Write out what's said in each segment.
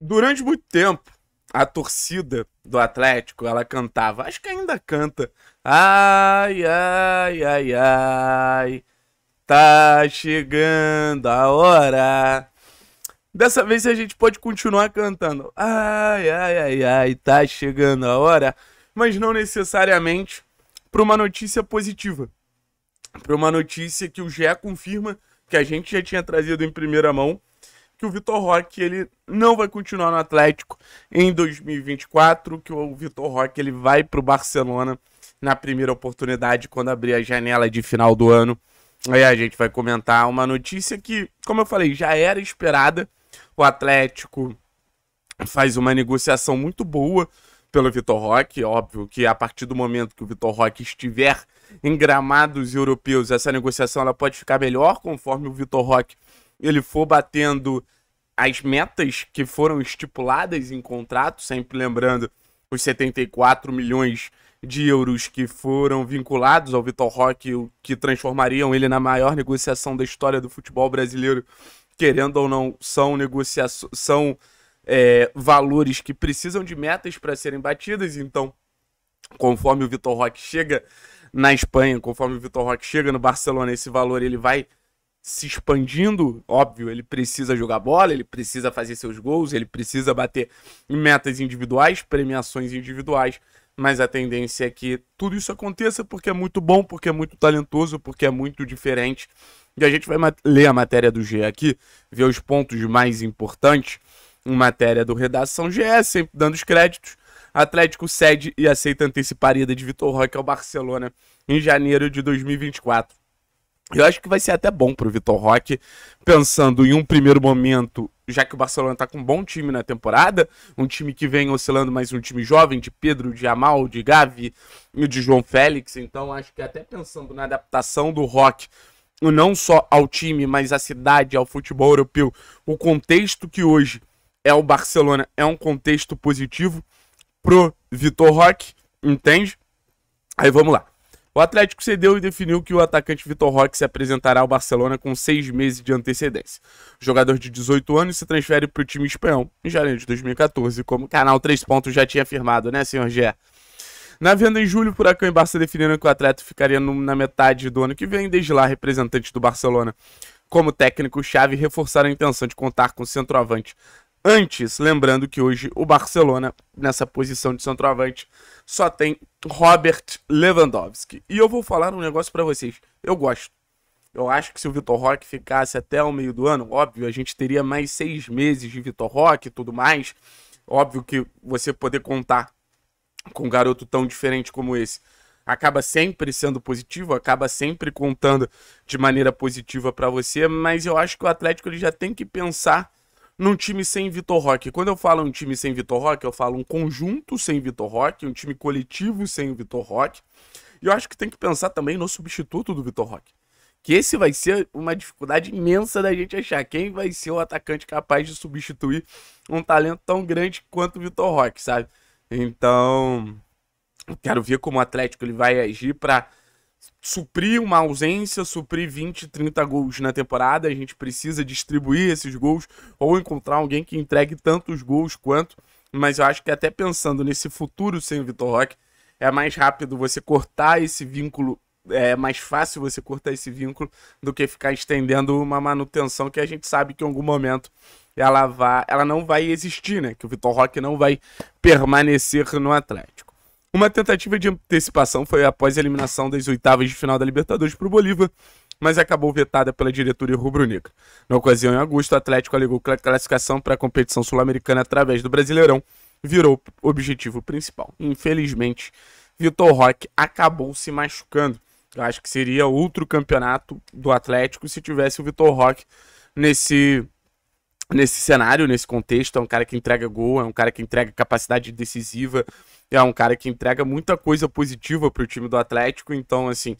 Durante muito tempo, a torcida do Atlético, ela cantava, acho que ainda canta. Ai, ai, ai, ai. Tá chegando a hora. Dessa vez a gente pode continuar cantando. Ai, ai, ai, ai, tá chegando a hora. Mas não necessariamente para uma notícia positiva. Para uma notícia que o GE confirma que a gente já tinha trazido em primeira mão que o Vitor Roque ele não vai continuar no Atlético em 2024, que o Vitor Roque ele vai para o Barcelona na primeira oportunidade quando abrir a janela de final do ano. Aí a gente vai comentar uma notícia que, como eu falei, já era esperada. O Atlético faz uma negociação muito boa pelo Vitor Roque. Óbvio que a partir do momento que o Vitor Roque estiver em gramados europeus, essa negociação ela pode ficar melhor conforme o Vitor Roque ele for batendo as metas que foram estipuladas em contrato, sempre lembrando os 74 milhões de euros que foram vinculados ao Vitor Roque, que transformariam ele na maior negociação da história do futebol brasileiro, querendo ou não, são negociações, são é, valores que precisam de metas para serem batidas, então conforme o Vitor Roque chega na Espanha, conforme o Vitor Roque chega no Barcelona, esse valor ele vai se expandindo, óbvio, ele precisa jogar bola, ele precisa fazer seus gols, ele precisa bater metas individuais, premiações individuais, mas a tendência é que tudo isso aconteça porque é muito bom, porque é muito talentoso, porque é muito diferente. E a gente vai ler a matéria do GE aqui, ver os pontos mais importantes em matéria do Redação GE, sempre dando os créditos. Atlético cede e aceita antecipar a ida de Vitor Roque ao Barcelona em janeiro de 2024. Eu acho que vai ser até bom pro Vitor Roque, pensando em um primeiro momento, já que o Barcelona tá com um bom time na temporada, um time que vem oscilando, mas um time jovem de Pedro, de Amal, de Gavi e de João Félix. Então acho que até pensando na adaptação do Roque, não só ao time, mas à cidade, ao futebol europeu, o contexto que hoje é o Barcelona é um contexto positivo pro Vitor Roque, entende? Aí vamos lá. O Atlético cedeu e definiu que o atacante Vitor Roque se apresentará ao Barcelona com seis meses de antecedência. O jogador de 18 anos se transfere para o time espanhol em janeiro de 2014, como o canal 3 Pontos já tinha afirmado, né, senhor Gé? Na venda em julho, Furacão e Barça definiram que o atleta ficaria no, na metade do ano que vem, desde lá representante do Barcelona. Como técnico, chave reforçaram a intenção de contar com o centroavante antes. Lembrando que hoje o Barcelona, nessa posição de centroavante, só tem Robert Lewandowski. E eu vou falar um negócio para vocês. Eu gosto. Eu acho que se o Vitor Roque ficasse até o meio do ano, óbvio, a gente teria mais seis meses de Vitor Roque e tudo mais. Óbvio que você poder contar com um garoto tão diferente como esse acaba sempre sendo positivo, acaba sempre contando de maneira positiva para você, mas eu acho que o Atlético ele já tem que pensar num time sem Vitor Roque. Quando eu falo um time sem Vitor Roque, eu falo um conjunto sem Vitor Roque, um time coletivo sem Vitor Roque. E eu acho que tem que pensar também no substituto do Vitor Roque. Que esse vai ser uma dificuldade imensa da gente achar quem vai ser o atacante capaz de substituir um talento tão grande quanto o Vitor Roque, sabe? Então, quero ver como o Atlético ele vai agir para suprir uma ausência, suprir 20, 30 gols na temporada. A gente precisa distribuir esses gols ou encontrar alguém que entregue tantos gols quanto. Mas eu acho que até pensando nesse futuro sem o Vitor Roque, é mais rápido você cortar esse vínculo, é mais fácil você cortar esse vínculo do que ficar estendendo uma manutenção que a gente sabe que em algum momento ela, vai, ela não vai existir, né? Que o Vitor Roque não vai permanecer no Atlético. Uma tentativa de antecipação foi após a eliminação das oitavas de final da Libertadores para o Bolívar, mas acabou vetada pela diretoria rubro-negra. Na ocasião, em agosto, o Atlético alegou que a classificação para a competição sul-americana através do Brasileirão virou o objetivo principal. Infelizmente, Vitor Roque acabou se machucando. Eu acho que seria outro campeonato do Atlético se tivesse o Vitor Roque nesse nesse cenário, nesse contexto. É um cara que entrega gol, é um cara que entrega capacidade decisiva, é um cara que entrega muita coisa positiva pro time do Atlético, então, assim,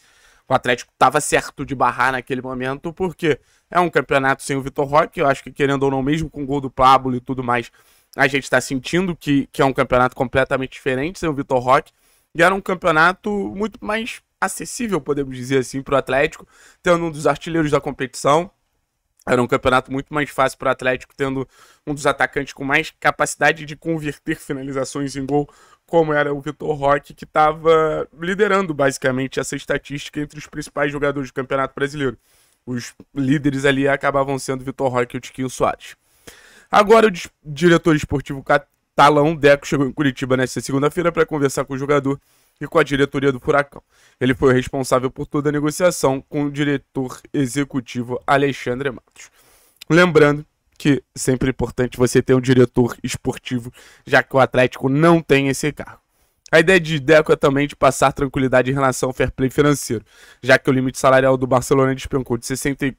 o Atlético tava certo de barrar naquele momento, porque é um campeonato sem o Vitor Roque, eu acho que, querendo ou não, mesmo com o gol do Pablo e tudo mais, a gente tá sentindo que, que é um campeonato completamente diferente sem o Vitor Roque, e era um campeonato muito mais acessível, podemos dizer assim, pro Atlético, tendo um dos artilheiros da competição, era um campeonato muito mais fácil para o Atlético, tendo um dos atacantes com mais capacidade de converter finalizações em gol como era o Vitor Roque, que estava liderando basicamente essa estatística entre os principais jogadores do Campeonato Brasileiro. Os líderes ali acabavam sendo Vitor Roque e o Tiquinho Soares. Agora o diretor esportivo catalão Deco chegou em Curitiba nesta segunda-feira para conversar com o jogador e com a diretoria do Furacão. Ele foi o responsável por toda a negociação com o diretor executivo Alexandre Matos. Lembrando que sempre é importante você ter um diretor esportivo, já que o Atlético não tem esse cargo. A ideia de Deco é também de passar tranquilidade em relação ao fair play financeiro, já que o limite salarial do Barcelona despencou de 60...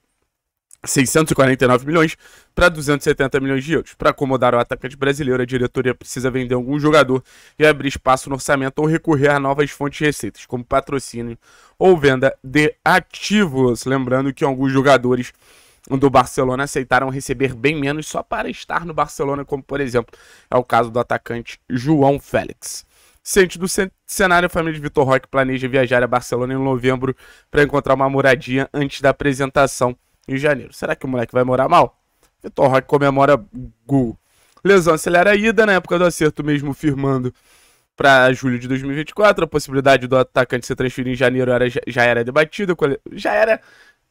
649 milhões para 270 milhões de euros. Para acomodar o atacante brasileiro, a diretoria precisa vender algum jogador e abrir espaço no orçamento ou recorrer a novas fontes de receitas, como patrocínio ou venda de ativos. Lembrando que alguns jogadores do Barcelona aceitaram receber bem menos só para estar no Barcelona, como por exemplo é o caso do atacante João Félix. Ciente do cenário, a família de Vitor Roque planeja viajar a Barcelona em novembro para encontrar uma moradia antes da apresentação em janeiro. Será que o moleque vai morar mal? Vitor Roque comemora gol. Lesão acelera a ida, na época do acerto mesmo firmando para julho de 2024. A possibilidade do atacante se transferir em janeiro era, já era debatida, já era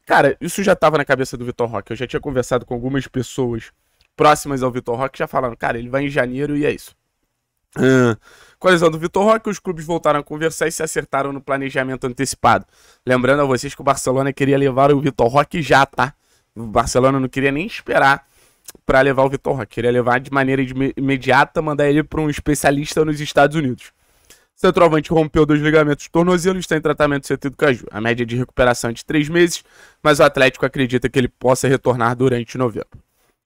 Cara, isso já tava na cabeça do Vitor Roque. Eu já tinha conversado com algumas pessoas próximas ao Vitor Roque, já falando, cara, ele vai em janeiro e é isso. com a lesão do Vitor Roque, os clubes voltaram a conversar e se acertaram no planejamento antecipado. Lembrando a vocês que o Barcelona queria levar o Vitor Roque já, tá? O Barcelona não queria nem esperar para levar o Vitor Roque, queria levar de maneira imediata, mandar ele para um especialista nos Estados Unidos. Centroavante rompeu dois ligamentos do tornozelo e está em tratamento CT do Caju. A média de recuperação é de três meses, mas o Atlético acredita que ele possa retornar durante novembro.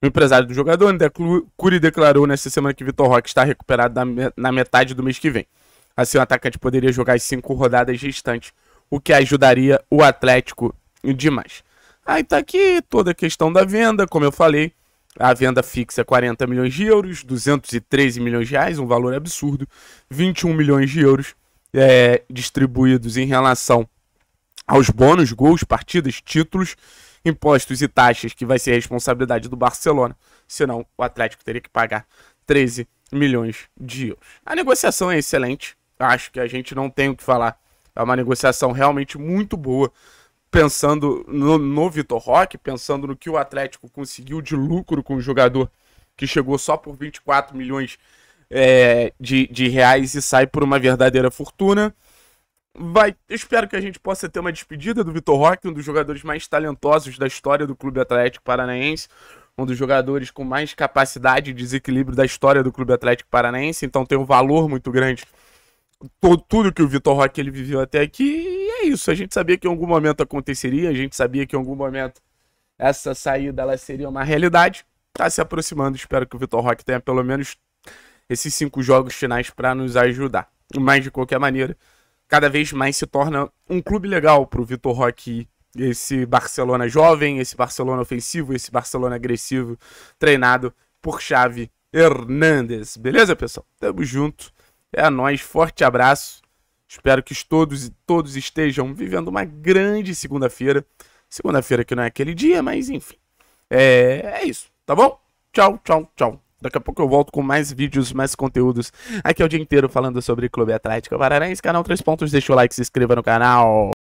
O empresário do jogador, André Cury, declarou nesta semana que Vitor Roque está recuperado na metade do mês que vem. Assim, o atacante poderia jogar as cinco rodadas restantes, o que ajudaria o Atlético demais. Aí tá aqui toda a questão da venda, como eu falei. A venda fixa 40 é milhões de euros, 213 milhões de reais, um valor absurdo, 21 milhões de euros é, distribuídos em relação aos bônus, gols, partidas, títulos, impostos e taxas, que vai ser responsabilidade do Barcelona, senão o Atlético teria que pagar 13 milhões de euros. A negociação é excelente, acho que a gente não tem o que falar. É uma negociação realmente muito boa pensando no, no Vitor Roque, pensando no que o Atlético conseguiu de lucro com o jogador que chegou só por 24 milhões é, de, de reais e sai por uma verdadeira fortuna. Vai, espero que a gente possa ter uma despedida do Vitor Roque, um dos jogadores mais talentosos da história do Clube Atlético Paranaense, um dos jogadores com mais capacidade de desequilíbrio da história do Clube Atlético Paranaense, então tem um valor muito grande todo, tudo que o Vitor Roque ele viveu até aqui é isso. A gente sabia que em algum momento aconteceria, a gente sabia que em algum momento essa saída ela seria uma realidade. Tá se aproximando. Espero que o Vitor Roque tenha pelo menos esses cinco jogos finais para nos ajudar. Mas de qualquer maneira, cada vez mais se torna um clube legal para o Vitor Roque esse Barcelona jovem, esse Barcelona ofensivo, esse Barcelona agressivo, treinado por Xavi Hernandes. Beleza, pessoal? Tamo junto. É a nós, forte abraço. Espero que todos e todos estejam vivendo uma grande segunda-feira. Segunda-feira que não é aquele dia, mas enfim. É, é isso, tá bom? Tchau, tchau, tchau. Daqui a pouco eu volto com mais vídeos, mais conteúdos. Aqui é o dia inteiro falando sobre Clube Atlético Paranaense, canal 3 pontos. Deixa o like, se inscreva no canal.